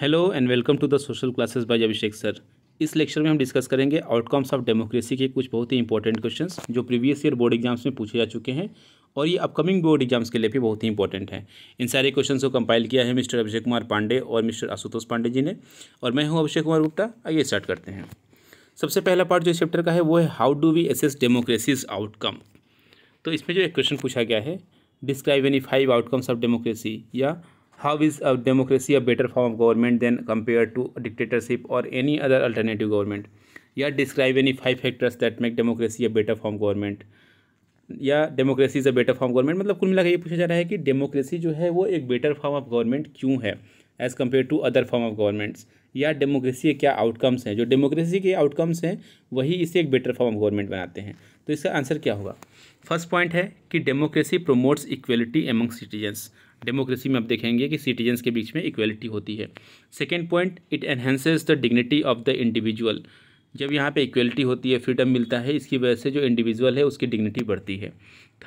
Hello and welcome to the social classes by Abhishek sir इस lecture में हम discuss करेंगे आउटकम्स ऑफ डेमोक्रेसी के कुछ बहुत ही इंपॉर्टेंट क्वेश्चंस जो प्रीवियस ईयर बोर्ड एग्जाम्स में पूछे जा चुके हैं और ये अपकमिंग बोर्ड एग्जाम्स के लिए भी बहुत ही इंपॉर्टेंट हैं इन सारे क्वेश्चन को कंपाइल किया है मिस्टर अभिषेक कुमार पांडे और मिस्टर आशुतोष पांडे जी ने और मैं हूँ अभिषेक कुमार गुप्ता आइए स्टार्ट करते हैं सबसे पहला पार्ट जो इस चैप्टर का है वो है how do we assess democracy's outcome तो इसमें जो एक क्वेश्चन पूछा गया है describe any five outcomes of democracy या how is a democracy a better form of government than compare to dictatorship और एनी अदर अल्टरनेटिव गवर्नमेंट या describe any five factors that make democracy a better form government या democracy is a better form government मतलब कुल मिलाकर ये पूछा जा रहा है कि डेमोक्रेसी जो है वो एक बेटर फॉर्म ऑफ गवर्नमेंट क्यों है as compare to other form of governments या डेमोक्रेसी के क्या आउटकम्स हैं जो डेमोक्रेसी के आउटकम्स हैं वही इसे एक बेटर फॉर्म ऑफ गवर्नमेंट बनाते हैं तो इसका आंसर क्या होगा फर्स्ट पॉइंट है कि democracy promotes equality among citizens democracy में आप देखेंगे कि सिटीजन्स के बीच में इक्वलिटी होती है second point it enhances the dignity of the individual जब यहाँ पे इक्वलिटी होती है फ्रीडम मिलता है इसकी वजह से जो इंडिविजुअल है उसकी डिग्निटी बढ़ती है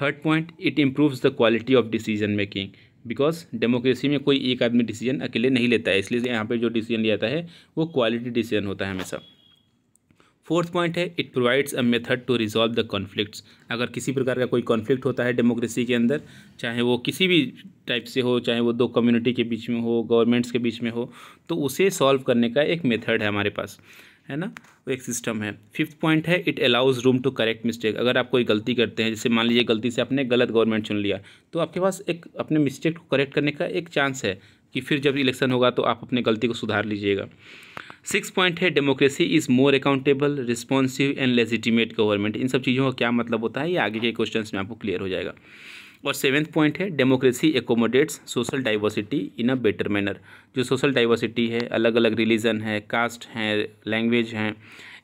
third point it improves the quality of decision making because democracy में कोई एक आदमी डिसीजन अकेले नहीं लेता है इसलिए यहाँ पे जो डिसीजन लिया जाता है वो क्वालिटी डिसीजन होता है हमेशा फोर्थ पॉइंट है it provides a method to resolve the conflicts अगर किसी प्रकार का कोई कॉन्फ्लिक्ट होता है डेमोक्रेसी के अंदर चाहे वो किसी भी टाइप से हो चाहे वो दो कम्युनिटी के बीच में हो गवर्नमेंट्स के बीच में हो तो उसे सॉल्व करने का एक मेथड है हमारे पास है ना वो एक सिस्टम है फिफ्थ पॉइंट है it allows room to correct mistake अगर आप कोई गलती करते हैं जैसे मान लीजिए गलती से आपने गलत गवर्नमेंट चुन लिया तो आपके पास एक अपने मिस्टेक को करेक्ट करने का एक चांस है कि फिर जब इलेक्शन होगा तो आप अपने गलती को सुधार लीजिएगा सिक्स पॉइंट है democracy is more accountable responsive and legitimate government इन सब चीज़ों का क्या मतलब होता है ये आगे के क्वेश्चन में आपको क्लियर हो जाएगा और सेवेंथ पॉइंट है democracy accommodates social diversity in a better manner जो सोशल डाइवर्सिटी है अलग अलग रिलीजन है कास्ट हैं लैंग्वेज हैं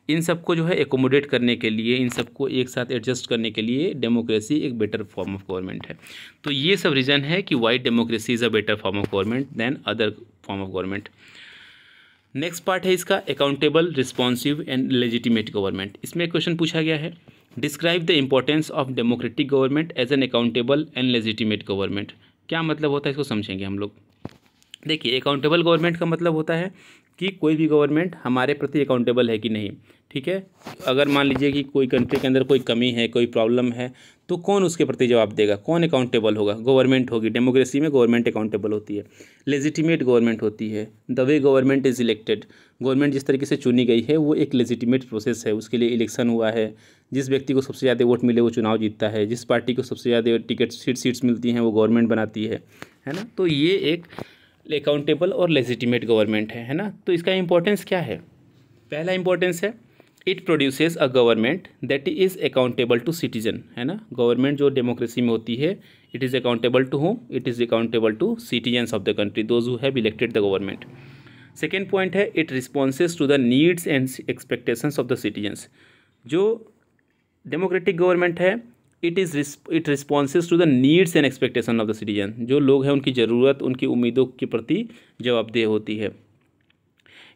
इन सबको जो है एकोमोडेट करने के लिए इन सबको एक साथ एडजस्ट करने के लिए डेमोक्रेसी एक बेटर फॉर्म ऑफ गवर्नमेंट है तो ये सब रीज़न है कि why democracy is a better form of government than other form of government next part है इसका accountable responsive and legitimate government इसमें क्वेश्चन पूछा गया है describe the importance of democratic government as an accountable and legitimate government क्या मतलब होता है इसको समझेंगे हम लोग देखिए अकाउंटेबल गवर्नमेंट का मतलब होता है कि कोई भी गवर्नमेंट हमारे प्रति अकाउंटेबल है कि नहीं ठीक है अगर मान लीजिए कि कोई कंट्री के अंदर कोई कमी है कोई प्रॉब्लम है तो कौन उसके प्रति जवाब देगा कौन अकाउंटेबल होगा गवर्नमेंट होगी डेमोक्रेसी में गवर्नमेंट अकाउंटेबल होती है लेजिटिमेट गवर्नमेंट होती है the way government is elected government जिस तरीके से चुनी गई है वो एक लेजिटिमेट प्रोसेस है उसके लिए इलेक्शन हुआ है जिस व्यक्ति को सबसे ज़्यादा वोट मिले वो चुनाव जीतता है जिस पार्टी को सबसे ज़्यादा टिकट सीट सीट्स मिलती हैं वो गवर्नमेंट बनाती है है ना तो ये एक अकाउंटेबल और लेजिटिमेट गवर्नमेंट है है ना तो इसका इंपॉर्टेंस क्या है पहला इंपॉर्टेंस है it produces a government that is accountable to citizen है ना गवर्नमेंट जो डेमोक्रेसी में होती है it is accountable to whom it is accountable to citizens of the country those who have elected the government second point है it responds to the needs and expectations of the citizens जो democratic government है it is it responds to the needs and expectation of the citizen जो लोग हैं उनकी ज़रूरत उनकी उम्मीदों के प्रति जवाबदेह होती है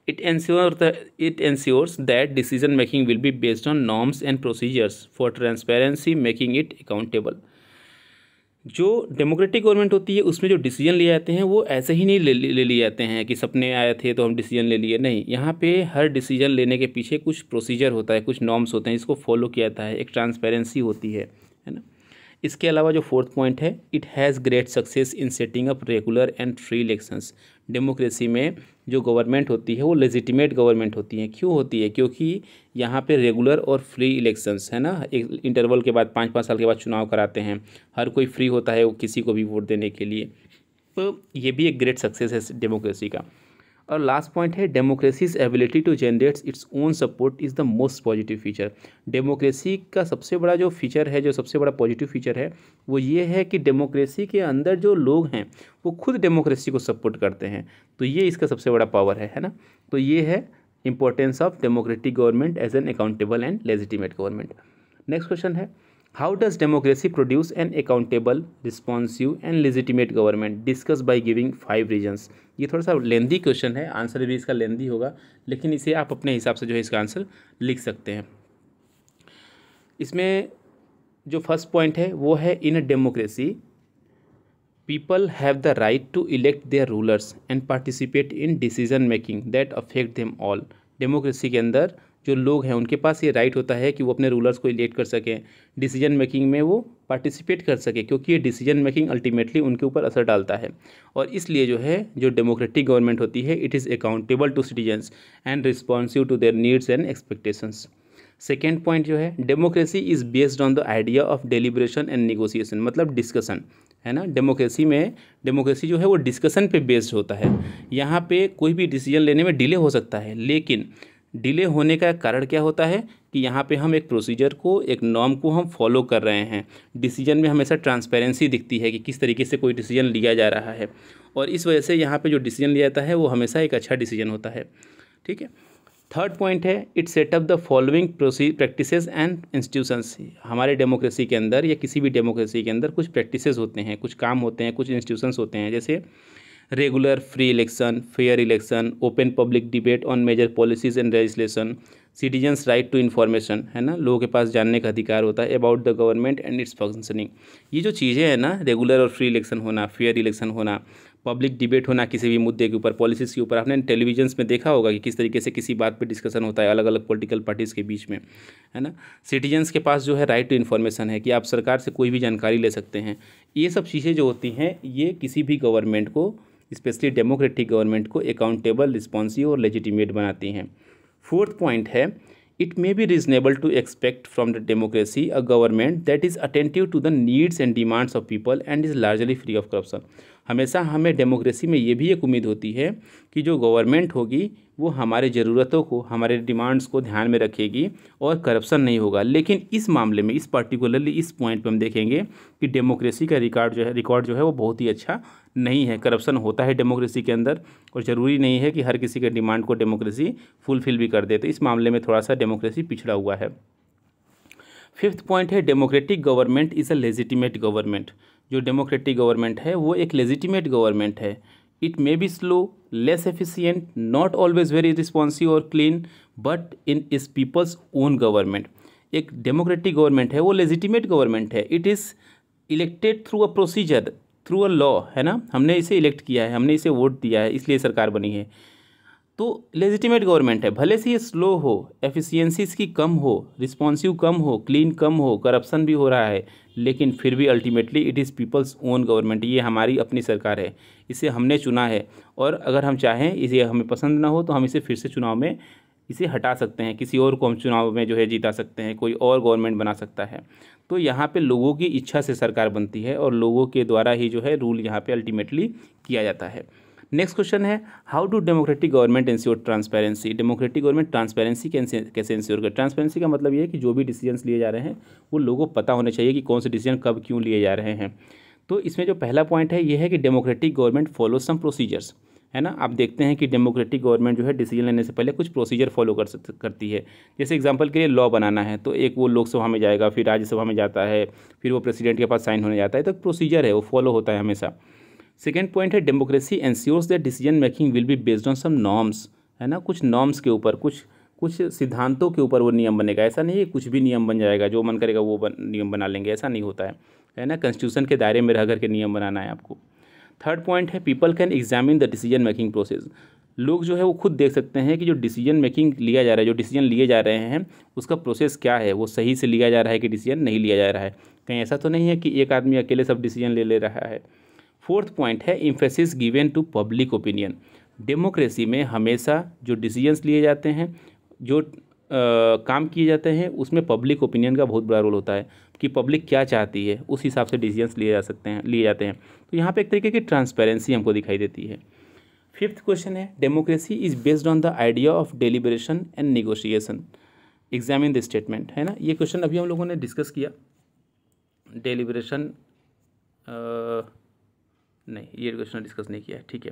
it ensures it it that decision making will be based on norms and procedures for transparency making it accountable जो डेमोक्रेटिक गवर्नमेंट होती है उसमें जो डिसीजन लिए जाते हैं वो ऐसे ही नहीं ले ले लिए जाते हैं कि सपने आए थे तो हम डिसीजन ले लिए नहीं यहाँ पे हर डिसीजन लेने के पीछे कुछ प्रोसीजर होता है कुछ नॉर्म्स होते हैं इसको फॉलो किया जाता है एक ट्रांसपेरेंसी होती है है ना इसके अलावा जो फोर्थ पॉइंट है it has great success in setting up regular and free elections democracy में जो गवर्नमेंट होती है वो लेजिटिमेट गवर्नमेंट होती है क्यों होती है क्योंकि यहाँ पे रेगुलर और फ्री इलेक्शंस है ना एक इंटरवल के बाद पाँच पाँच साल के बाद चुनाव कराते हैं हर कोई फ्री होता है वो किसी को भी वोट देने के लिए तो ये भी एक ग्रेट सक्सेस है डेमोक्रेसी का और लास्ट पॉइंट है democracy's ability to generate its own support is the most positive feature democracy का सबसे बड़ा जो फीचर है जो सबसे बड़ा पॉजिटिव फीचर है वो ये है कि डेमोक्रेसी के अंदर जो लोग हैं वो खुद डेमोक्रेसी को सपोर्ट करते हैं तो ये इसका सबसे बड़ा पावर है है ना तो ये है importance of democratic government as an accountable and legitimate government next question है how does democracy produce an accountable responsive and legitimate government discuss by giving five reasons ये थोड़ा सा लेंदी क्वेश्चन है आंसर भी इसका लेंदी होगा लेकिन इसे आप अपने हिसाब से जो है इसका आंसर लिख सकते हैं इसमें जो फर्स्ट पॉइंट है वो है in democracy people have the right to elect their rulers and participate in decision making that affect them all democracy के अंदर जो लोग हैं उनके पास ये राइट होता है कि वो अपने रूलर्स को इलेक्ट कर सकें डिसीजन मेकिंग में वो पार्टिसिपेट कर सके क्योंकि ये डिसीजन मेकिंग अल्टीमेटली उनके ऊपर असर डालता है और इसलिए जो है जो डेमोक्रेटिक गवर्नमेंट होती है it is accountable to citizens and responsive to their needs and expectations second point जो है democracy is based on the idea of deliberation and negotiation मतलब डिस्कशन है ना डेमोक्रेसी में डेमोक्रेसी जो है वो डिस्कशन पे बेस्ड होता है यहाँ पे कोई भी डिसीजन लेने में डिले हो सकता है लेकिन डिले होने का कारण क्या होता है कि यहाँ पे हम एक प्रोसीजर को एक नॉर्म को हम फॉलो कर रहे हैं डिसीजन में हमेशा ट्रांसपेरेंसी दिखती है कि किस तरीके से कोई डिसीजन लिया जा रहा है और इस वजह से यहाँ पे जो डिसीजन लिया जाता है वो हमेशा एक अच्छा डिसीजन होता है ठीक है थर्ड पॉइंट है इट सेटअप द फॉलोइंग प्रोसी प्रैक्टिस एंड इंस्टीट्यूशंस हमारे डेमोक्रेसी के अंदर या किसी भी डेमोक्रेसी के अंदर कुछ प्रैक्टिस होते हैं कुछ काम होते हैं कुछ इंस्टीट्यूशंस होते हैं जैसे regular free election fair election open public debate on major policies and legislation citizens right to information है ना लोगों के पास जानने का अधिकार होता है about the government and its functioning ये जो चीज़ें हैं ना रेगुलर और फ्री इलेक्शन होना फेयर इलेक्शन होना पब्लिक डिबेट होना किसी भी मुद्दे के ऊपर पॉलिसीज़ के ऊपर आपने टेलीविजन में देखा होगा कि किस तरीके से किसी बात पर डिस्कशन होता है अलग अलग पॉलिटिकल पार्टीज़ के बीच में है ना सिटीजन्स के पास जो है राइट टू इन्फॉर्मेशन है कि आप सरकार से कोई भी जानकारी ले सकते हैं ये सब चीज़ें जो होती हैं ये किसी भी गवर्नमेंट को स्पेशली डेमोक्रेटिक गवर्नमेंट को अकाउंटेबल रिस्पॉन्सिव और लेजिटिमेट बनाती हैं फोर्थ पॉइंट है it may be reasonable to expect from the democracy a government that is attentive to the needs and demands of people and is largely free of corruption हमेशा हमें democracy में ये भी एक उम्मीद होती है कि जो गवर्नमेंट होगी वो हमारे ज़रूरतों को हमारे डिमांड्स को ध्यान में रखेगी और करप्शन नहीं होगा लेकिन इस मामले में इस पर्टिकुलरली इस पॉइंट पे हम देखेंगे कि डेमोक्रेसी का रिकॉर्ड जो है रिकॉर्ड जो है वो बहुत ही अच्छा नहीं है करप्शन होता है डेमोक्रेसी के अंदर और ज़रूरी नहीं है कि हर किसी के डिमांड को डेमोक्रेसी फुलफ़िल भी कर दे तो इस मामले में थोड़ा सा डेमोक्रेसी पिछड़ा हुआ है फिफ्थ पॉइंट है democratic government is a legitimate government जो डेमोक्रेटिक गवर्नमेंट है वो एक लेजिटिमेट गवर्नमेंट है it may be slow less efficient not always very responsive और clean but it is people's own government एक डेमोक्रेटिक गवर्नमेंट है वो लेजिटिमेट गवर्नमेंट है it is elected through a procedure through a law है ना हमने इसे इलेक्ट किया है हमने इसे वोट दिया है इसलिए सरकार बनी है तो लेजिटिमेट गवर्नमेंट है भले से ये स्लो हो एफिशिएंसी की कम हो रिस्पॉन्सिव कम हो क्लीन कम हो करप्शन भी हो रहा है लेकिन फिर भी ultimately it is people's own government ये हमारी अपनी सरकार है इसे हमने चुना है और अगर हम चाहें इसे हमें पसंद ना हो तो हम इसे फिर से चुनाव में इसे हटा सकते हैं किसी और को हम चुनाव में जो है जीता सकते हैं कोई और गवर्नमेंट बना सकता है तो यहाँ पे लोगों की इच्छा से सरकार बनती है और लोगों के द्वारा ही जो है रूल यहाँ पे अल्टीमेटली किया जाता है नेक्स्ट क्वेश्चन है how do democratic government ensure transparency democratic government transparency कैसे इंश्योर कर ट्रांसपेरेंसी का मतलब ये है कि जो भी डिसीजंस लिए जा रहे हैं वो लोगों को पता होना चाहिए कि कौन से डिसीजन कब क्यों लिए जा रहे हैं तो इसमें जो पहला पॉइंट है ये है कि democratic government follow some procedures है ना आप देखते हैं कि डेमोक्रेटिक गवर्नमेंट जो है डिसीजन लेने से पहले कुछ प्रोसीजर फॉलो कर करती है जैसे एग्जांपल के लिए लॉ बनाना है तो एक वो लोकसभा में जाएगा फिर राज्यसभा में जाता है फिर वो प्रेसिडेंट के पास साइन होने जाता है तो प्रोसीजर है वो फॉलो होता है हमेशा सेकेंड पॉइंट है democracy ensures that decision making will be based on some norms है ना कुछ नॉर्म्स के ऊपर कुछ कुछ सिद्धांतों के ऊपर वो नियम बनेगा ऐसा नहीं है कुछ भी नियम बन जाएगा जो मन करेगा वो बन, नियम बना लेंगे ऐसा नहीं होता है है ना कॉन्स्टिट्यूशन के दायरे में रह करके नियम बनाना है आपको थर्ड पॉइंट है people can examine the decision making process लोग जो है वो खुद देख सकते हैं कि जो डिसीजन मेकिंग लिया जा रहा है जो डिसीजन लिए जा रहे हैं उसका प्रोसेस क्या है वो सही से लिया जा रहा है कि डिसीजन नहीं लिया जा रहा है कहीं ऐसा तो नहीं है कि एक आदमी अकेले सब डिसीजन ले ले रहा है फोर्थ पॉइंट है emphasis given to public opinion democracy में हमेशा जो डिसीजंस लिए जाते हैं जो आ, काम किए जाते हैं उसमें पब्लिक ओपिनियन का बहुत बड़ा रोल होता है कि पब्लिक क्या चाहती है उस हिसाब से डिसीजंस लिए जा सकते हैं लिए जाते हैं तो यहाँ पे एक तरीके की ट्रांसपेरेंसी हमको दिखाई देती है फिफ्थ क्वेश्चन है democracy is based on the idea of deliberation and negotiation examine the statement है ना ये क्वेश्चन अभी हम लोगों ने डिस्कस किया डेलीबरेशन नहीं ये क्वेश्चन डिस्कस नहीं किया ठीक है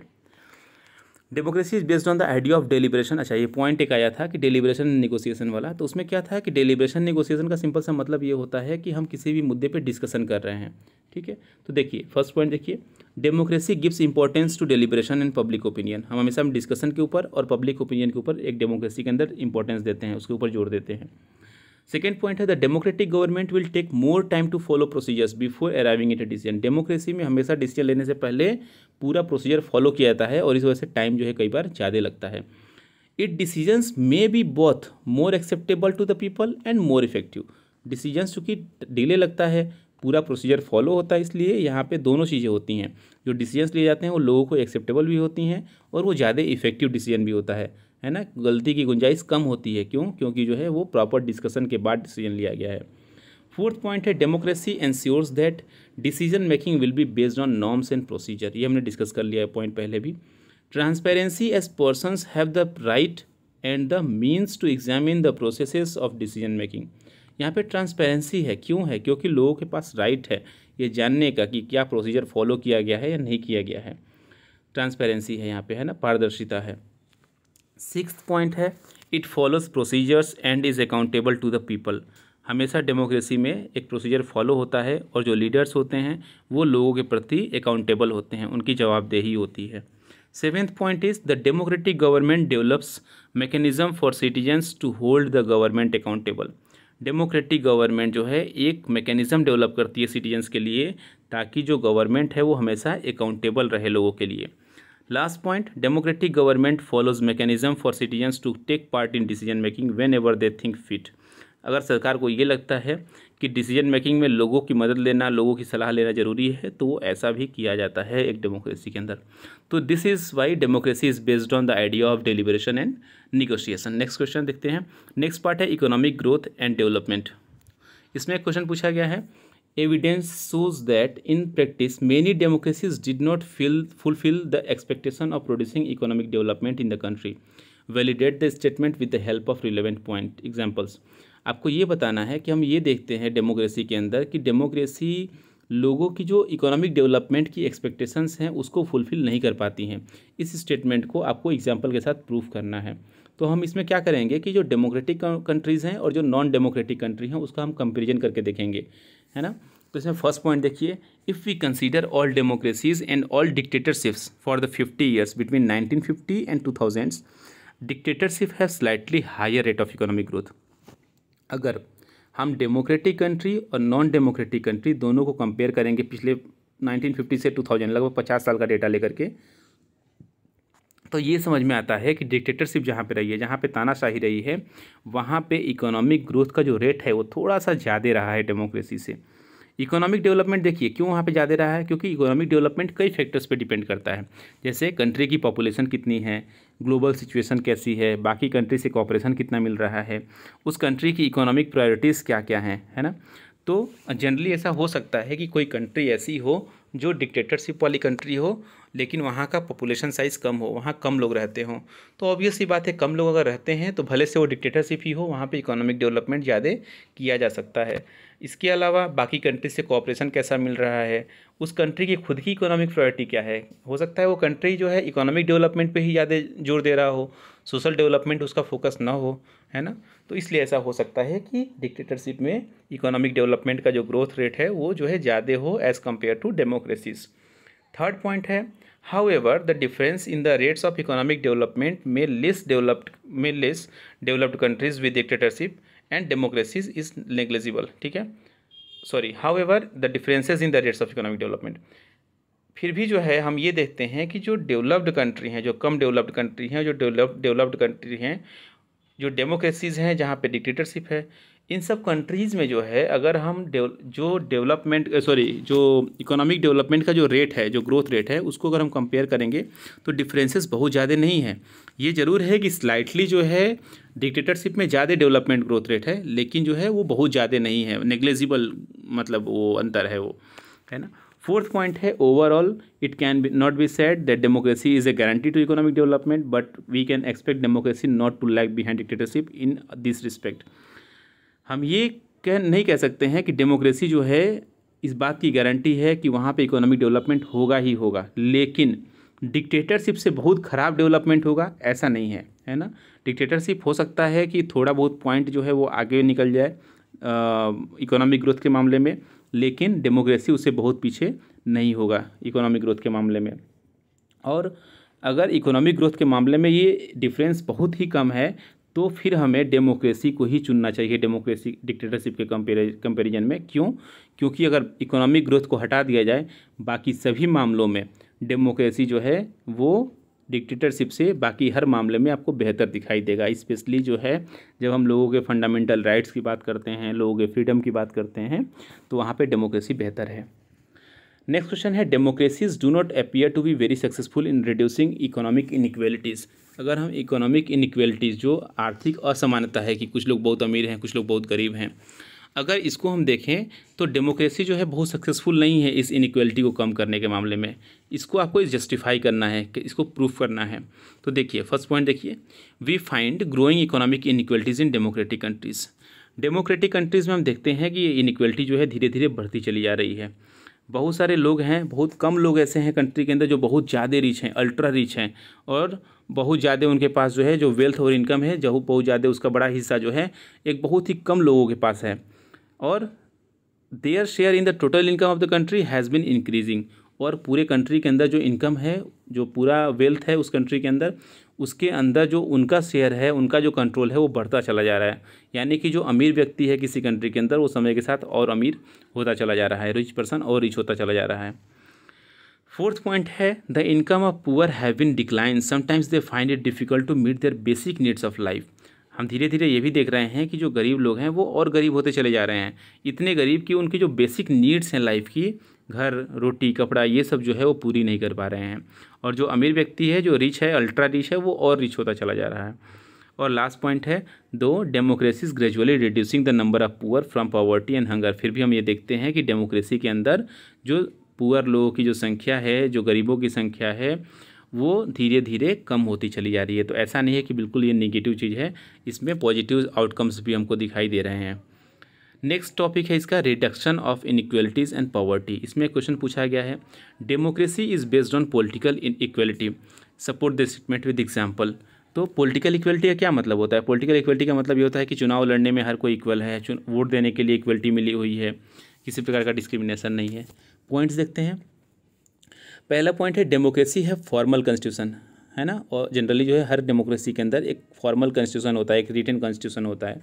democracy is based on the idea of deliberation अच्छा ये पॉइंट एक आया था कि डेलीबरेशन निगोसिएशन वाला तो उसमें क्या था कि डेलीबरेशन निगोसिएशन का सिंपल सा मतलब ये होता है कि हम किसी भी मुद्दे पे डिस्कशन कर रहे हैं ठीक है तो देखिए फर्स्ट पॉइंट देखिए democracy gives importance to deliberation and public opinion हम हमेशा हम डिस्कशन के ऊपर और पब्लिक ओपिनियन के ऊपर एक डेमोक्रेसी के अंदर इंपॉर्टेंस देते हैं उसके ऊपर जोर देते हैं सेकेंड पॉइंट है the democratic government will take more time to follow procedures before arriving at a decision democracy में हमेशा डिसीजन लेने से पहले पूरा प्रोसीजर फॉलो किया जाता है और इस वजह से टाइम जो है कई बार ज़्यादा लगता है it decisions may be both more acceptable to the people and more effective decisions चूँकि डिले लगता है पूरा प्रोसीजर फॉलो होता है इसलिए यहाँ पे दोनों चीज़ें होती हैं जो डिसीजंस लिए जाते हैं वो लोगों को एक्सेप्टेबल भी होती हैं और वो ज़्यादा इफेक्टिव डिसीजन भी होता है है ना गलती की गुंजाइश कम होती है क्यों क्योंकि जो है वो प्रॉपर डिस्कशन के बाद डिसीजन लिया गया है फोर्थ पॉइंट है democracy ensures that decision making will be based on norms and procedure ये हमने डिस्कस कर लिया है पॉइंट पहले भी transparency as person have the right and the means to examine the process of decision making यहाँ पे ट्रांसपेरेंसी है क्यों है क्योंकि लोगों के पास राइट है ये जानने का कि क्या प्रोसीजर फॉलो किया गया है या नहीं किया गया है ट्रांसपेरेंसी है यहाँ पे है ना पारदर्शिता है सिक्स पॉइंट है it follows procedures and is accountable to the people हमेशा डेमोक्रेसी में एक प्रोसीजर फॉलो होता है और जो लीडर्स होते हैं वो लोगों के प्रति अकाउंटेबल होते हैं उनकी जवाबदेही होती है seventh point is the democratic government develops mechanism for citizens to hold the government accountable democratic government जो है एक मैकेनिज़्म डेवलप करती है सिटीजन्स के लिए ताकि जो गवर्नमेंट है वो हमेशा अकाउंटेबल रहे लोगों के लिए last point democratic government follows mechanism for citizens to take part in decision making whenever they think fit अगर सरकार को ये लगता है कि डिसीजन मेकिंग में लोगों की मदद लेना लोगों की सलाह लेना ज़रूरी है तो वो ऐसा भी किया जाता है एक डेमोक्रेसी के अंदर तो this is why democracy is based on the idea of deliberation and negotiation next question देखते हैं नेक्स्ट पार्ट है इकोनॉमिक ग्रोथ एंड डेवलपमेंट इसमें एक क्वेश्चन पूछा गया है evidence shows that in practice many democracies did not fill, fulfill the expectation of producing economic development in the country validate the statement with the help of relevant point examples आपको ये बताना है कि हम ये देखते हैं डेमोक्रेसी के अंदर कि डेमोक्रेसी लोगों की जो इकोनॉमिक डेवलपमेंट की एक्सपेक्टेशंस हैं उसको फुलफ़िल नहीं कर पाती हैं इस स्टेटमेंट को आपको एग्जांपल के साथ प्रूफ करना है तो हम इसमें क्या करेंगे कि जो डेमोक्रेटिक कंट्रीज़ हैं और जो नॉन डेमोक्रेटिक कंट्री हैं उसका हम कंपेरिजन करके देखेंगे है ना तो इसमें फर्स्ट पॉइंट देखिए if we consider all democracies and all dictatorships for the fifty years between nineteen fifty and two thousands dictatorship have slightly higher rate of economic growth अगर हम डेमोक्रेटिक कंट्री और नॉन डेमोक्रेटिक कंट्री दोनों को compare करेंगे पिछले 1950 से 2000 लगभग 50 साल का डेटा लेकर के तो ये समझ में आता है कि डिक्टेटरशिप जहाँ पे रही है जहाँ पे तानाशाही रही है वहाँ पे इकोनॉमिक ग्रोथ का जो रेट है वो थोड़ा सा ज़्यादा रहा है डेमोक्रेसी से इकोनॉमिक डेवलपमेंट देखिए क्यों वहाँ पे ज़्यादा रहा है क्योंकि इकोनॉमिक डेवलपमेंट कई फैक्टर्स पे डिपेंड करता है जैसे कंट्री की पॉपुलेशन कितनी है ग्लोबल सिचुएशन कैसी है बाकी कंट्री से कॉपरेशन कितना मिल रहा है उस कंट्री की इकोनॉमिक प्रायोरिटीज़ क्या क्या हैं है ना तो जनरली ऐसा हो सकता है कि कोई कंट्री ऐसी हो जो डिक्टेटरशिप वाली कंट्री हो लेकिन वहाँ का पॉपुलेशन साइज़ कम हो वहाँ कम लोग रहते हों तो ऑब्वियस ही बात है कम लोग अगर रहते हैं तो भले से वो डिक्टेटरशिप ही हो वहाँ पे इकोनॉमिक डेवलपमेंट ज़्यादा किया जा सकता है इसके अलावा बाकी कंट्री से कॉपरेशन कैसा मिल रहा है उस कंट्री की खुद की इकोनॉमिक प्रायोरिटी क्या है हो सकता है वो कंट्री जो है इकोनॉमिक डेवलपमेंट पे ही ज़्यादा जोर दे रहा हो सोशल डेवलपमेंट उसका फोकस ना हो है ना तो इसलिए ऐसा हो सकता है कि डिक्टेटरशिप में इकोनॉमिक डेवलपमेंट का जो ग्रोथ रेट है वो जो है ज़्यादा हो as compare to democracies third point है however the difference in the rates of economic development may less developed में less developed countries with dictatorship and democracies is negligible ठीक है sorry however the differences in the rates of economic development फिर भी जो है हम ये देखते हैं कि जो डेवलप्ड कंट्री हैं जो कम डेवलप्ड कंट्री हैं जो डेवलप डेवलप्ड कंट्री हैं जो डेमोक्रेसीज़ हैं जहाँ पे डिक्टेटरशिप है इन सब कंट्रीज़ में जो है अगर हम जो डेवलपमेंट सॉरी जो इकोनॉमिक डेवलपमेंट का जो रेट है जो ग्रोथ रेट है उसको अगर हम कंपेयर करेंगे तो डिफरेंसेस बहुत ज़्यादा नहीं है ये ज़रूर है कि स्लाइटली जो है डिक्टेटरशिप में ज़्यादा डेवलपमेंट ग्रोथ रेट है लेकिन जो है वो बहुत ज़्यादा नहीं है नेग्लेजिबल मतलब वो अंतर है वो है ना फोर्थ पॉइंट है overall it can be not be said that democracy is a guarantee to economic development but we can expect democracy not to lack behind dictatorship in this respect हम ये कह नहीं कह सकते हैं कि डेमोक्रेसी जो है इस बात की गारंटी है कि वहाँ पे इकोनॉमिक डेवलपमेंट होगा ही होगा लेकिन डिक्टेटरशिप से बहुत ख़राब डेवलपमेंट होगा ऐसा नहीं है है ना डिक्टेटरशिप हो सकता है कि थोड़ा बहुत पॉइंट जो है वो आगे निकल जाए इकोनॉमिक ग्रोथ के मामले में लेकिन डेमोक्रेसी उससे बहुत पीछे नहीं होगा इकोनॉमिक ग्रोथ के मामले में और अगर इकोनॉमिक ग्रोथ के मामले में ये डिफरेंस बहुत ही कम है तो फिर हमें डेमोक्रेसी को ही चुनना चाहिए डेमोक्रेसी डिक्टेटरशिप के कंपेरिजन में क्यों क्योंकि अगर इकोनॉमिक ग्रोथ को हटा दिया जाए बाकी सभी मामलों में डेमोक्रेसी जो है वो डिक्टेटरशिप से बाकी हर मामले में आपको बेहतर दिखाई देगा स्पेशली जो है जब हम लोगों के फंडामेंटल राइट्स की बात करते हैं लोगों के फ्रीडम की बात करते हैं तो वहाँ पे डेमोक्रेसी बेहतर है नेक्स्ट क्वेश्चन है democracies do not appear to be very successful in reducing economic inequalities अगर हम इकोनॉमिक इनक्वेलिटीज़ जो आर्थिक असमानता है कि कुछ लोग बहुत अमीर हैं कुछ लोग बहुत गरीब हैं अगर इसको हम देखें तो डेमोक्रेसी जो है बहुत सक्सेसफुल नहीं है इस इनक्वेलिटी को कम करने के मामले में इसको आपको जस्टिफाई करना है कि इसको प्रूफ करना है तो देखिए फर्स्ट पॉइंट देखिए we find growing economic inequalities in democratic countries democratic countries में हम देखते हैं कि ये इनक्वेलिटी जो है धीरे धीरे बढ़ती चली जा रही है बहुत सारे लोग हैं बहुत कम लोग ऐसे हैं कंट्री के अंदर जो बहुत ज़्यादा रिच हैं अल्ट्रा रिच हैं और बहुत ज़्यादा उनके पास जो है जो वेल्थ और इनकम है जो बहुत ज़्यादा उसका बड़ा हिस्सा जो है एक बहुत ही कम लोगों के पास है और their share in the total income of the country has been increasing और पूरे कंट्री के अंदर जो इनकम है जो पूरा वेल्थ है उस कंट्री के अंदर उसके अंदर जो उनका शेयर है उनका जो कंट्रोल है वो बढ़ता चला जा रहा है यानी कि जो अमीर व्यक्ति है किसी कंट्री के अंदर वो समय के साथ और अमीर होता चला जा रहा है रिच पर्सन और रिच होता चला जा रहा है फोर्थ पॉइंट है the income of poor have been decline sometimes they find it difficult to meet their basic needs of life हम धीरे धीरे ये भी देख रहे हैं कि जो गरीब लोग हैं वो और गरीब होते चले जा रहे हैं इतने गरीब कि उनकी जो बेसिक नीड्स हैं लाइफ की घर रोटी कपड़ा ये सब जो है वो पूरी नहीं कर पा रहे हैं और जो अमीर व्यक्ति है जो रिच है अल्ट्रा रिच है वो और रिच होता चला जा रहा है और लास्ट पॉइंट है though democracies gradually reducing the number of poor from poverty and hunger फिर भी हम ये देखते हैं कि डेमोक्रेसी के अंदर जो पुअर लोगों की जो संख्या है जो गरीबों की संख्या है वो धीरे धीरे कम होती चली जा रही है तो ऐसा नहीं है कि बिल्कुल ये निगेटिव चीज़ है इसमें पॉजिटिव आउटकम्स भी हमको दिखाई दे रहे हैं नेक्स्ट टॉपिक है इसका reduction of inequalities and poverty इसमें क्वेश्चन पूछा गया है democracy is based on political equality support the statement with example तो पॉलिटिकल इक्वलिटी का क्या मतलब होता है पॉलिटिकल इक्वलिटी का मतलब ये होता है कि चुनाव लड़ने में हर कोई इक्वल है वोट देने के लिए इक्वलिटी मिली हुई है किसी प्रकार का डिस्क्रिमिनेशन नहीं है पॉइंट्स देखते हैं पहला पॉइंट है डेमोक्रेसी है फॉर्मल कॉन्स्टिट्यूशन है ना और जनरली जो है हर डेमोक्रेसी के अंदर एक फॉर्मल कॉन्स्टिट्यूशन होता है एक रिटर्न कॉन्स्टिट्यूशन होता है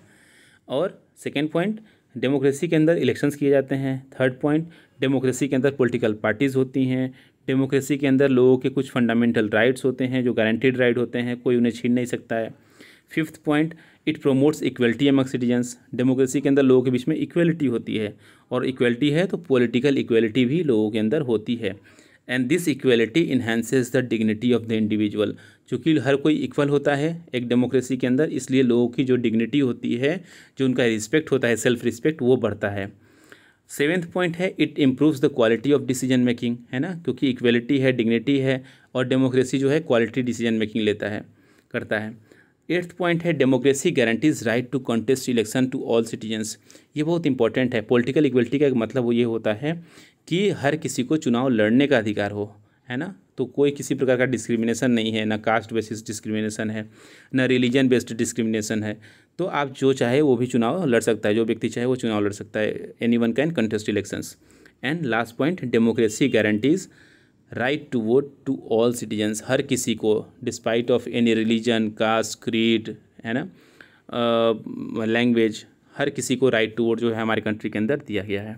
और सेकेंड पॉइंट डेमोक्रेसी के अंदर इलेक्शंस किए जाते हैं थर्ड पॉइंट डेमोक्रेसी के अंदर पॉलिटिकल पार्टीज़ होती हैं डेमोक्रेसी के अंदर लोगों के कुछ फंडामेंटल राइट्स होते हैं जो गारंटीड राइट होते हैं कोई उन्हें छीन नहीं सकता है fifth point it promotes equality among citizens democracy के अंदर लोगों के बीच में इक्वलिटी होती है और इक्वलिटी है तो पॉलिटिकल इक्वलिटी भी लोगों के अंदर होती है and this equality enhances the dignity of the individual चूँकि हर कोई इक्वल होता है एक डेमोक्रेसी के अंदर इसलिए लोगों की जो डिग्निटी होती है जो उनका रिस्पेक्ट होता है सेल्फ रिस्पेक्ट वो बढ़ता है सेवेंथ पॉइंट है it improves the quality of decision making है ना क्योंकि इक्वलिटी है डिग्निटी है और डेमोक्रेसी जो है क्वालिटी डिसीजन मेकिंग लेता है करता है एट्थ पॉइंट है democracy guarantees right to contest election to all citizens ये बहुत इंपॉर्टेंट है पॉलिटिकल इक्वलिटी का मतलब वो ये होता है कि हर किसी को चुनाव लड़ने का अधिकार हो है ना तो कोई किसी प्रकार का डिस्क्रिमिनेशन नहीं है ना कास्ट बेसिस डिस्क्रिमिनेशन है ना रिलीजन बेस्ड डिस्क्रिमिनेशन है तो आप जो चाहे वो भी चुनाव लड़ सकता है जो व्यक्ति चाहे वो चुनाव लड़ सकता है any one can contest elections and last point democracy guarantees right to vote to all citizens हर किसी को despite of any religion caste creed है ना लैंग्वेज हर किसी को राइट टू वोट जो है हमारे कंट्री के अंदर दिया गया है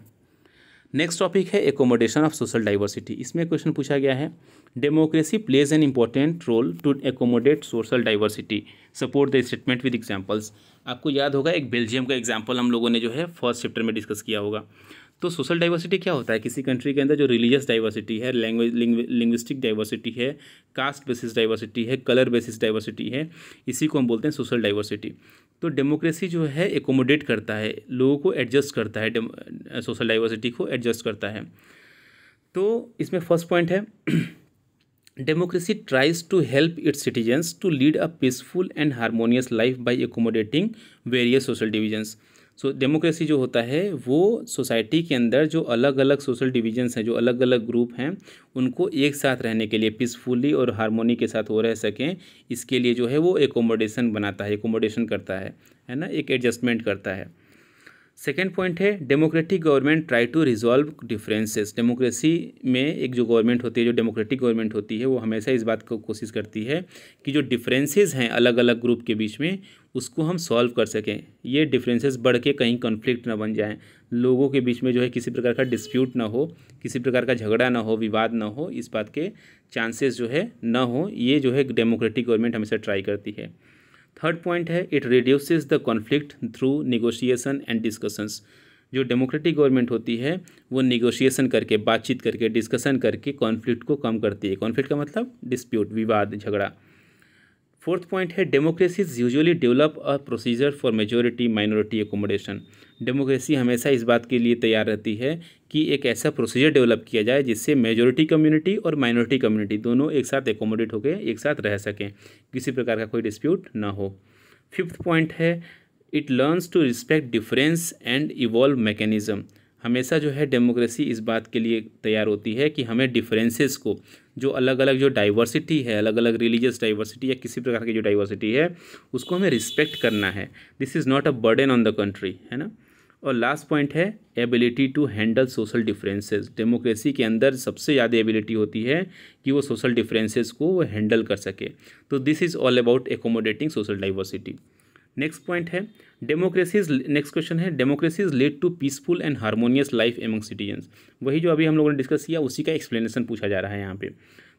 नेक्स्ट टॉपिक है एकोमोडेशन ऑफ सोशल डाइवर्सिटी इसमें क्वेश्चन पूछा गया है democracy plays an important role to accommodate social diversity support the statement with examples आपको याद होगा एक बेल्जियम का एग्जाम्पल हम लोगों ने जो है फर्स्ट चैप्टर में डिस्कस किया होगा तो सोशल डाइवर्सिटी क्या होता है किसी कंट्री के अंदर जो रिलीजियस डाइवर्सिटी है लैंग्वेज लिंग्विस्टिक डाइवर्सिटी है कास्ट बेसिस डाइवर्सिटी है कलर बेसिस डाइवर्सिटी है इसी को हम बोलते हैं सोशल डाइवर्सिटी तो डेमोक्रेसी जो है एकोमोडेट करता है लोगों को एडजस्ट करता है सोशल डाइवर्सिटी को एडजस्ट करता है तो इसमें फर्स्ट पॉइंट है democracy tries to help its citizens to lead a peaceful and harmonious life by accommodating various social divisions so democracy जो होता है वो सोसाइटी के अंदर जो अलग अलग सोशल डिविजन्स हैं जो अलग अलग ग्रुप हैं उनको एक साथ रहने के लिए पीसफुली और हारमोनी के साथ वो रह सकें इसके लिए जो है वो एकोमोडेशन बनाता है एकोमोडेशन करता है है ना एक एडजस्टमेंट करता है सेकेंड पॉइंट है democratic government try to resolve differences democracy में एक जो गवर्नमेंट होती है जो डेमोक्रेटिक गवर्नमेंट होती है वो हमेशा इस बात को कोशिश करती है कि जो डिफरेंसेस हैं अलग अलग ग्रुप के बीच में उसको हम सॉल्व कर सकें ये डिफरेंसेस बढ़ के कहीं कॉन्फ्लिक्ट ना बन जाएँ लोगों के बीच में जो है किसी प्रकार का डिस्प्यूट ना हो किसी प्रकार का झगड़ा ना हो विवाद ना हो इस बात के चांसेस जो है ना हो ये जो है डेमोक्रेटिक गवर्नमेंट हमेशा ट्राई करती है थर्ड पॉइंट है it reduces the conflict through negotiation and discussions जो डेमोक्रेटिक गवर्नमेंट होती है वो निगोशिएशन करके बातचीत करके डिस्कशन करके कॉन्फ्लिक्ट को कम करती है कॉन्फ्लिक्ट का मतलब डिस्प्यूट विवाद झगड़ा फोर्थ पॉइंट है democracy usually develop a procedure for majority minority accommodation democracy हमेशा इस बात के लिए तैयार रहती है कि एक ऐसा प्रोसीजर डेवलप किया जाए जिससे मेजोरिटी कम्युनिटी और माइनॉरिटी कम्युनिटी दोनों एक साथ एकोमोडेट होकर एक साथ रह सकें किसी प्रकार का कोई डिस्प्यूट ना हो फिफ्थ पॉइंट है it learns to respect difference and evolve mechanism हमेशा जो है डेमोक्रेसी इस बात के लिए तैयार होती है कि हमें डिफरेंसेस को जो अलग अलग जो डाइवर्सिटी है अलग अलग रिलीजियस डाइवर्सिटी या किसी प्रकार की जो डाइवर्सिटी है उसको हमें रिस्पेक्ट करना है this is not a burden on the country है ना और लास्ट पॉइंट है ability to handle social differences democracy के अंदर सबसे ज़्यादा एबिलिटी होती है कि वो सोशल डिफरेंसेस को वो हैंडल कर सके तो this is all about accommodating social diversity next point है डेमोक्रेसीज नेक्स्ट क्वेश्चन है democracies led to peaceful and harmonious life among citizens वही जो अभी हम लोगों ने डिस्कस किया उसी का एक्सप्लेनेशन पूछा जा रहा है यहाँ पे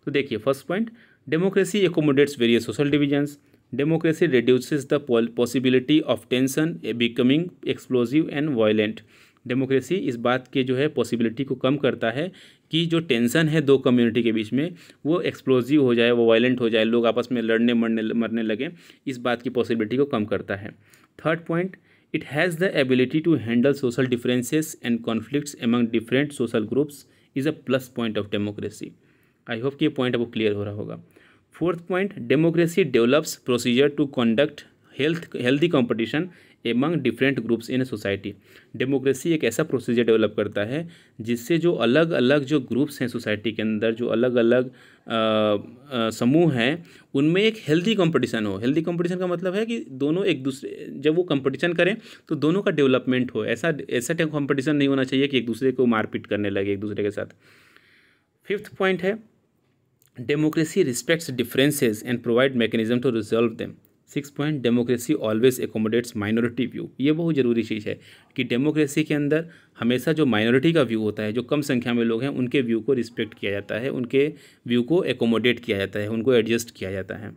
तो देखिए first point democracy accommodates various social divisions Democracy reduces the possibility of tension eh, becoming explosive and violent. Democracy इस बात के जो है पॉसिबिलिटी को कम करता है कि जो टेंशन है दो कम्युनिटी के बीच में वो एक्सप्लोजिव हो जाए वो वायलेंट हो जाए लोग आपस में लड़ने मरने मरने लगे इस बात की पॉसिबिलिटी को कम करता है third point it has the ability to handle social differences and conflicts among different social groups is a plus point of democracy I hope कि ये पॉइंट आपको क्लियर हो रहा होगा fourth point democracy develops procedure to conduct health healthy competition among different groups in society democracy एक ऐसा procedure develop करता है जिससे जो अलग अलग जो ग्रुप्स हैं सोसाइटी के अंदर जो अलग अलग समूह हैं उनमें एक हेल्दी कंपटीशन हो हेल्दी कंपटीशन का मतलब है कि दोनों एक दूसरे जब वो कंपटीशन करें तो दोनों का डेवलपमेंट हो ऐसा ऐसा कॉम्पिटिशन नहीं होना चाहिए कि एक दूसरे को मारपीट करने लगे एक दूसरे के साथ फिफ्थ पॉइंट है Democracy respects differences and provide mechanism to resolve them six point democracy always accommodates minority view ये बहुत ज़रूरी चीज़ है कि डेमोक्रेसी के अंदर हमेशा जो माइनॉरिटी का व्यू होता है जो कम संख्या में लोग हैं उनके व्यू को रिस्पेक्ट किया जाता है उनके व्यू को एकोमोडेट किया जाता है उनको एडजस्ट किया जाता है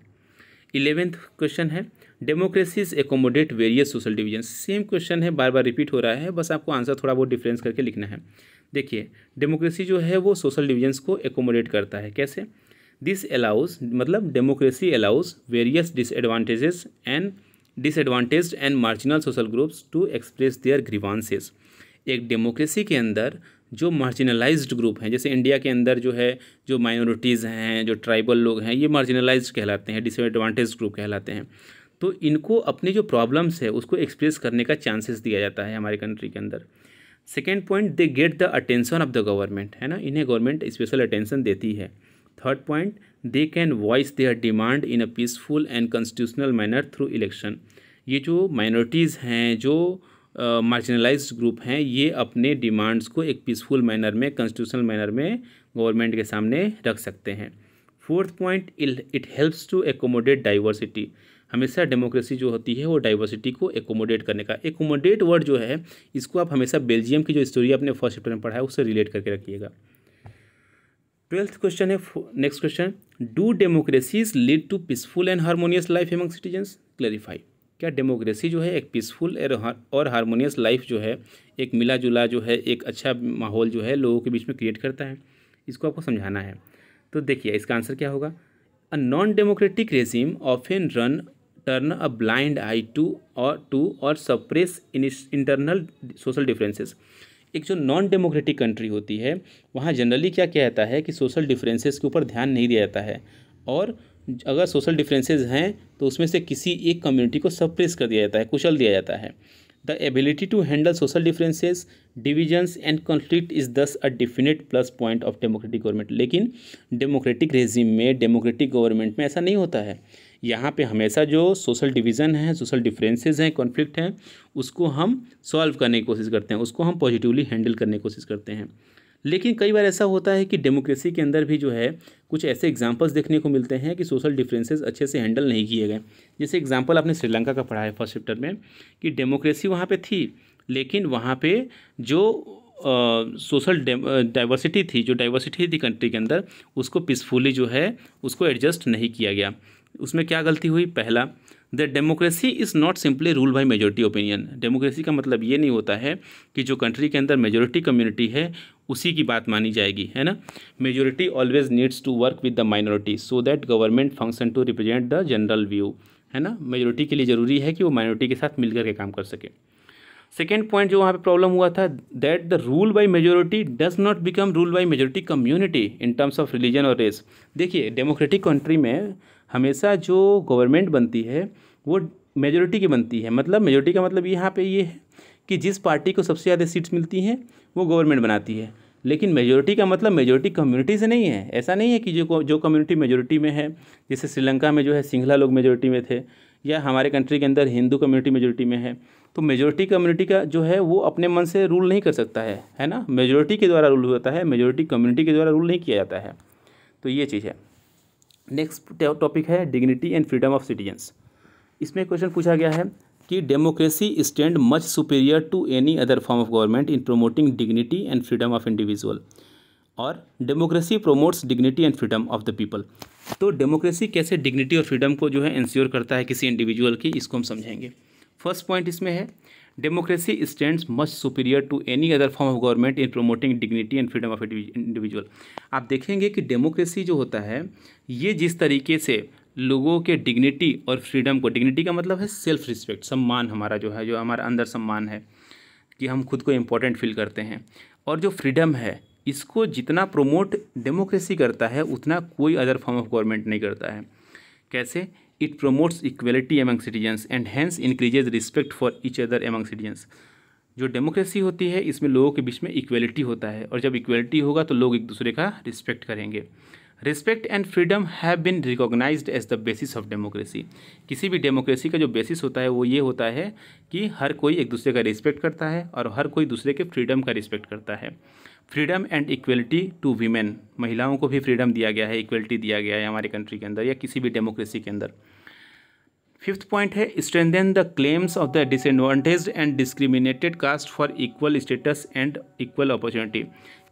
इलेवेंथ क्वेश्चन है democracies accommodate various social division same question है बार बार रिपीट हो रहा है बस आपको आंसर थोड़ा बहुत डिफरेंस करके लिखना है देखिए डेमोक्रेसी जो है वो सोशल डिविजन्स को एकोमोडेट करता है कैसे दिस अलाउज मतलब democracy allows various disadvantages and disadvantage and marginal social groups to express their grievances एक डेमोक्रेसी के अंदर जो मार्जिनलाइज्ड ग्रुप हैं जैसे इंडिया के अंदर जो है जो माइनॉरिटीज़ हैं जो ट्राइबल लोग हैं ये मार्जिनलाइज्ड कहलाते हैं डिसएडवांटेज ग्रुप कहलाते हैं तो इनको अपने जो प्रॉब्लम्स है उसको एक्सप्रेस करने का चांसेस दिया जाता है हमारे कंट्री के अंदर second point they get the attention of the government है ना इन्हें गवर्नमेंट स्पेशल अटेंशन देती है point they can voice the their demand in a peaceful and constitutional manner through election ये जो माइनॉरिटीज़ हैं जो मार्जिनलाइज uh, ग्रुप हैं ये अपने डिमांड्स को एक पीसफुल मैनर में कॉन्स्टिट्यूशनल मैनर में गवर्नमेंट के सामने रख सकते हैं fourth point it helps to accommodate diversity हमेशा डेमोक्रेसी जो होती है वो डाइवर्सिटी को एकोमोडेट करने का एकोमोडेट वर्ड जो है इसको आप हमेशा बेल्जियम की जो स्टोरी आपने फर्स्ट चैप्टर में पढ़ा है उससे रिलेट करके रखिएगा ट्वेल्थ क्वेश्चन है next question do democracies lead to peaceful and harmonious life among citizens clarify क्या डेमोक्रेसी जो है एक पीसफुल और हारमोनियस लाइफ जो है एक मिला जुला जो है एक अच्छा माहौल जो है लोगों के बीच में क्रिएट करता है इसको आपको समझाना है तो देखिए इसका आंसर क्या होगा a non democratic regime often run turn a blind eye to और टू और सप्रेस इंटरनल सोशल डिफरेंसेस एक जो नॉन डेमोक्रेटिक कंट्री होती है वहाँ जनरली क्या किया जाता है कि सोशल डिफरेंसेस के ऊपर ध्यान नहीं दिया जाता है और अगर सोशल डिफरेंसेस हैं तो उसमें से किसी एक कम्युनिटी को सप्रेस कर दिया जाता है कुचल दिया जाता है the ability to handle social differences divisions and conflict is thus a definite plus point of democratic government लेकिन डेमोक्रेटिक रेजिम में डेमोक्रेटिक गवर्नमेंट में ऐसा नहीं होता है यहाँ पे हमेशा जो सोशल डिवीज़न है सोशल डिफरेंसेस हैं कॉन्फ्लिक्ट हैं उसको हम सॉल्व करने की कोशिश करते हैं उसको हम पॉजिटिवली हैंडल करने की कोशिश करते हैं लेकिन कई बार ऐसा होता है कि डेमोक्रेसी के अंदर भी जो है कुछ ऐसे एग्जाम्पल्स देखने को मिलते हैं कि सोशल डिफरेंसेस अच्छे से हैंडल नहीं किए गए जैसे एग्जाम्पल आपने श्रीलंका का पढ़ा है फर्स्ट चैप्टर में कि डेमोक्रेसी वहाँ पर थी लेकिन वहाँ पर जो सोशल डाइवर्सिटी थी जो डाइवर्सिटी थी कंट्री के अंदर उसको पीसफुली जो है उसको एडजस्ट नहीं किया गया उसमें क्या गलती हुई पहला the democracy is not simply rule by majority opinion democracy का मतलब ये नहीं होता है कि जो कंट्री के अंदर मेजोरिटी कम्युनिटी है उसी की बात मानी जाएगी है ना majority always needs to work with the minority so that government function to represent the general view है ना मेजोरिटी के लिए ज़रूरी है कि वो माइनॉरिटी के साथ मिलकर के काम कर सके सेकेंड पॉइंट जो वहाँ पे प्रॉब्लम हुआ था that the rule by majority does not become rule by majority community in terms of religion और रेस देखिए डेमोक्रेटिक कंट्री में हमेशा जो गवर्नमेंट बनती है वो मेजोरिटी की बनती है मतलब मेजोरिटी का मतलब यहाँ पे ये है कि जिस पार्टी को सबसे ज़्यादा सीट्स मिलती हैं वो गवर्नमेंट बनाती है लेकिन मेजोरिटी का मतलब मेजोरिटी कम्युनिटी से नहीं है ऐसा नहीं है कि जो जो कम्युनिटी मेजोरिटी में है जैसे श्रीलंका में जो है सिंघला लोग मेजोरिटी में थे या हमारे कंट्री के अंदर हिंदू कम्युनिटी मेजोरिटी में है तो मेजोरिटी कम्युनिटी का जो है वो अपने मन से रूल नहीं कर सकता है है ना मेजोरिटी के द्वारा रूल होता है मेजोरिटी कम्युनिटी के द्वारा रूल नहीं किया जाता है तो ये चीज़ है नेक्स्ट टॉपिक है dignity and freedom of citizens इसमें क्वेश्चन पूछा गया है कि democracy stand much superior to any other form of government in promoting dignity and freedom of individual और democracy promotes dignity and freedom of the people तो democracy कैसे dignity और freedom को जो है इंश्योर करता है किसी इंडिविजुअल की इसको हम समझेंगे फर्स्ट पॉइंट इसमें है democracy stand much superior to any other form of government in promoting dignity and freedom of individual आप देखेंगे कि डेमोक्रेसी जो होता है ये जिस तरीके से लोगों के डिग्निटी और फ्रीडम को डिग्निटी का मतलब है सेल्फ रिस्पेक्ट सम्मान हमारा जो है जो हमारा अंदर सम्मान है कि हम खुद को इम्पोर्टेंट फील करते हैं और जो फ्रीडम है इसको जितना प्रोमोट डेमोक्रेसी करता है उतना कोई अदर फॉर्म ऑफ गवर्नमेंट नहीं करता है कैसे it promotes equality among citizens and hence increases respect for each other among citizens जो डेमोक्रेसी होती है इसमें लोगों के बीच में इक्वलिटी होता है और जब इक्वलिटी होगा तो लोग एक दूसरे का रिस्पेक्ट करेंगे respect and freedom have been recognise as the basis of democracy किसी भी डेमोक्रेसी का जो बेसिस होता है वो ये होता है कि हर कोई एक दूसरे का रिस्पेक्ट करता है और हर कोई दूसरे के फ्रीडम का रिस्पेक्ट करता है freedom and equality to women महिलाओं को भी फ्रीडम दिया गया है इक्वलिटी दिया गया है हमारे कंट्री के अंदर या किसी भी डेमोक्रेसी के अंदर फिफ्थ पॉइंट है strengthen the claims of the disadvantage and discriminated caste for equal status and equal opportunity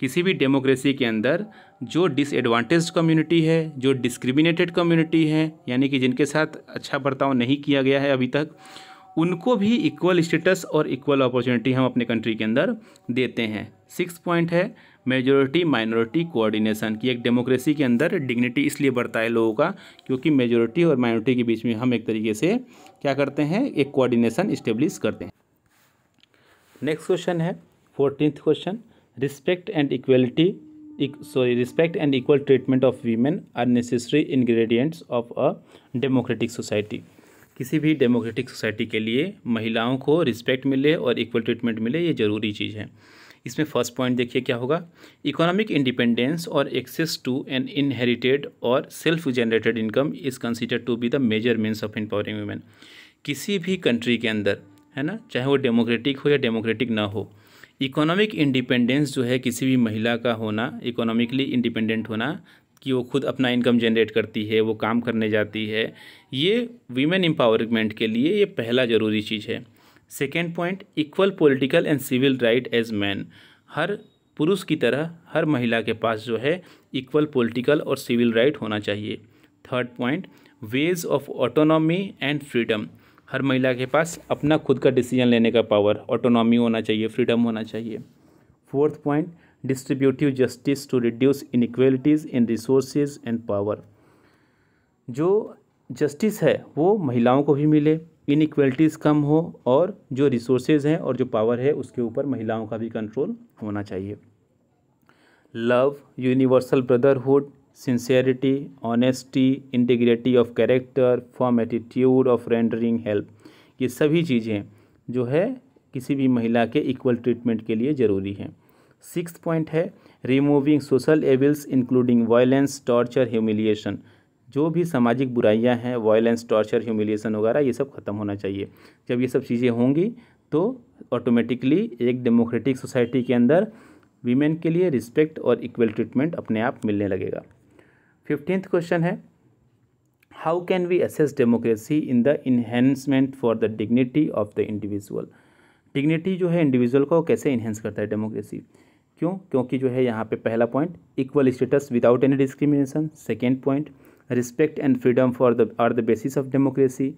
किसी भी डेमोक्रेसी के अंदर जो डिसएडवांटेज कम्युनिटी है जो डिस्क्रिमिनेटेड कम्युनिटी है यानी कि जिनके साथ अच्छा बर्ताव नहीं किया गया है अभी तक उनको भी इक्वल स्टेटस और इक्वल अपॉर्चुनिटी हम अपने कंट्री के अंदर देते हैं सिक्स पॉइंट है मेजोरिटी माइनॉरिटी कोऑर्डिनेशन की एक डेमोक्रेसी के अंदर डिग्निटी इसलिए बढ़ता है लोगों का क्योंकि मेजोरिटी और माइनॉरिटी के बीच में हम एक तरीके से क्या करते हैं एक कोऑर्डिनेशन इस्टेब्लिश करते हैं नेक्स्ट क्वेश्चन है fourteen question respect and equality sorry respect and equal treatment of women are necessary ingredients of a democratic society किसी भी डेमोक्रेटिक सोसाइटी के लिए महिलाओं को रिस्पेक्ट मिले और इक्वल ट्रीटमेंट मिले ये ज़रूरी चीज़ है इसमें फर्स्ट पॉइंट देखिए क्या होगा इकोनॉमिक इंडिपेंडेंस और एक्सेस टू एन इनहेरिटेड और self generated income is consider to be the major means of empowering women किसी भी कंट्री के अंदर है ना चाहे वो डेमोक्रेटिक हो या डेमोक्रेटिक ना हो इकोनॉमिक इंडिपेंडेंस जो है किसी भी महिला का होना इकोनॉमिकली इंडिपेंडेंट होना कि वो खुद अपना इनकम जनरेट करती है वो काम करने जाती है ये वीमेन एम्पावरमेंट के लिए ये पहला ज़रूरी चीज़ है second point equal political and civil right as man हर पुरुष की तरह हर महिला के पास जो है इक्वल पॉलिटिकल और सिविल राइट होना चाहिए third point ways of autonomy and freedom हर महिला के पास अपना खुद का डिसीजन लेने का पावर ऑटोनॉमी होना चाहिए फ्रीडम होना चाहिए fourth point distributive justice to reduce inequalities in resources and power जो जस्टिस है वो महिलाओं को भी मिले इनक्वेलिटीज़ कम हो और जो रिसोर्सेज हैं और जो पावर है उसके ऊपर महिलाओं का भी कंट्रोल होना चाहिए love universal brotherhood sincerity honesty integrity of character form attitude of rendering help ये सभी चीज़ें जो है किसी भी महिला के इक्वल ट्रीटमेंट के लिए ज़रूरी हैं सिक्स पॉइंट है removing social evils including violence torture humiliation जो भी सामाजिक बुराइयां हैं वायलेंस टॉर्चर ह्यूमिलिएशन वगैरह ये सब ख़त्म होना चाहिए जब ये सब चीज़ें होंगी तो ऑटोमेटिकली एक डेमोक्रेटिक सोसाइटी के अंदर वीमेन के लिए रिस्पेक्ट और इक्वल ट्रीटमेंट अपने आप मिलने लगेगा फिफ्टींथ क्वेश्चन है how can we assess democracy in the enhancement for the dignity of the individual dignity जो है इंडिविजुअल को कैसे इन्हेंस करता है डेमोक्रेसी क्यों क्योंकि जो है यहाँ पे पहला point equal status without any discrimination second point respect and freedom for the are the basis of democracy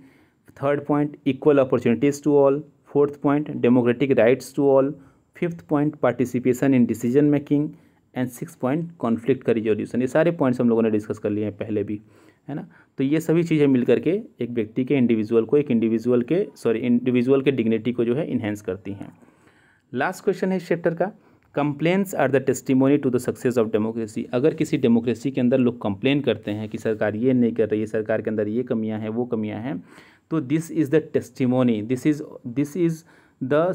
third point equal opportunities to all fourth point democratic rights to all fifth point participation in decision making and six point conflict का resolution ये सारे points हम लोगों ने discuss कर लिए हैं पहले भी है ना तो ये सभी चीज़ें मिल करके एक व्यक्ति के इंडिविजुअल को एक इंडिविजुअल के सॉरी इंडिविजुअल के डिग्निटी को जो है इन्हेंस करती हैं लास्ट क्वेश्चन है इस चैप्टर का complaints are the testimony to the success of democracy अगर किसी डेमोक्रेसी के अंदर लोग कंप्लेन करते हैं कि सरकार ये नहीं कर रही है सरकार के अंदर ये कमियां हैं वो कमियां हैं तो this is the testimony this is this is the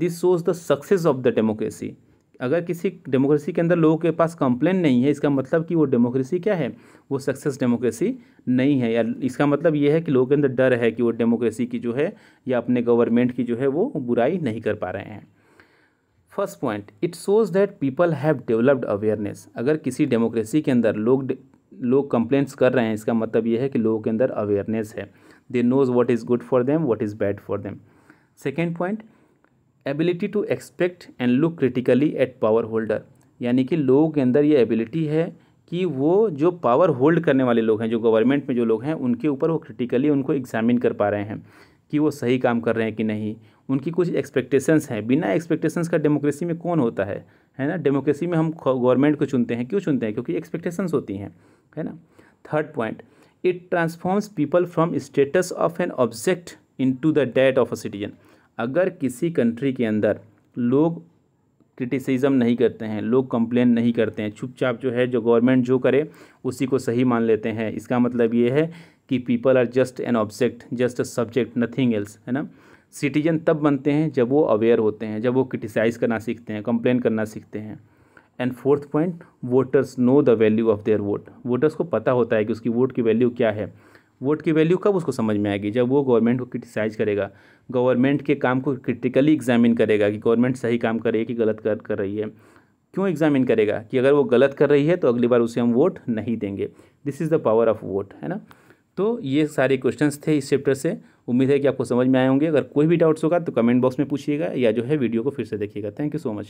this shows the success of the democracy अगर किसी डेमोक्रेसी के अंदर लोगों के पास कंप्लेन नहीं है इसका मतलब कि वो डेमोक्रेसी क्या है वो सक्सेस डेमोक्रेसी नहीं है या इसका मतलब ये है कि लोगों के अंदर डर है कि वो डेमोक्रेसी की जो है या अपने गवर्नमेंट की जो है वो बुराई नहीं कर पा रहे हैं first point it shows that people have developed awareness अगर किसी डेमोक्रेसी के अंदर लोग लोग कंप्लेंट्स कर रहे हैं इसका मतलब ये है कि लोगों के अंदर अवेयरनेस है they knows what is good for them what is bad for them second point ability to expect and look critically at power holder यानी कि लोगों के अंदर ये एबिलिटी है कि वो जो पावर होल्ड करने वाले लोग हैं जो गवर्नमेंट में जो लोग हैं उनके ऊपर वो क्रिटिकली उनको एग्जामिन कर पा रहे हैं कि वो सही काम कर रहे हैं कि नहीं उनकी कुछ एक्सपेक्टेशंस हैं बिना एक्सपेक्टेशंस का डेमोक्रेसी में कौन होता है है ना डेमोक्रेसी में हम गवर्नमेंट को चुनते हैं क्यों चुनते हैं क्योंकि एक्सपेक्टेशंस होती हैं है ना third point it transforms people from status of an object into the date of a citizen अगर किसी कंट्री के अंदर लोग क्रिटिसिज्म नहीं करते हैं लोग कंप्लेन नहीं करते हैं चुपचाप जो है जो गवर्नमेंट जो करे उसी को सही मान लेते हैं इसका मतलब ये है कि people are just an object just a subject nothing else है ना सिटीजन तब बनते हैं जब वो अवेयर होते हैं जब वो क्रिटिसाइज़ करना सीखते हैं कंप्लेन करना सीखते हैं and fourth point voters know the value of their vote voters को पता होता है कि उसकी वोट की वैल्यू क्या है वोट की वैल्यू कब उसको समझ में आएगी जब वो गवर्नमेंट को क्रिटिसाइज़ करेगा गवर्नमेंट के काम को क्रिटिकली एग्जामिन करेगा कि गवर्नमेंट सही काम कर रही है कि गलत कर कर रही है क्यों एग्जामिन करेगा कि अगर वो गलत कर रही है तो अगली बार उसे हम वोट नहीं देंगे this is the power of vote है ना तो ये सारे क्वेश्चंस थे इस चैप्टर से उम्मीद है कि आपको समझ में आए होंगे अगर कोई भी डाउट्स होगा तो कमेंट बॉक्स में पूछिएगा या जो है वीडियो को फिर से देखिएगा थैंक यू सो मच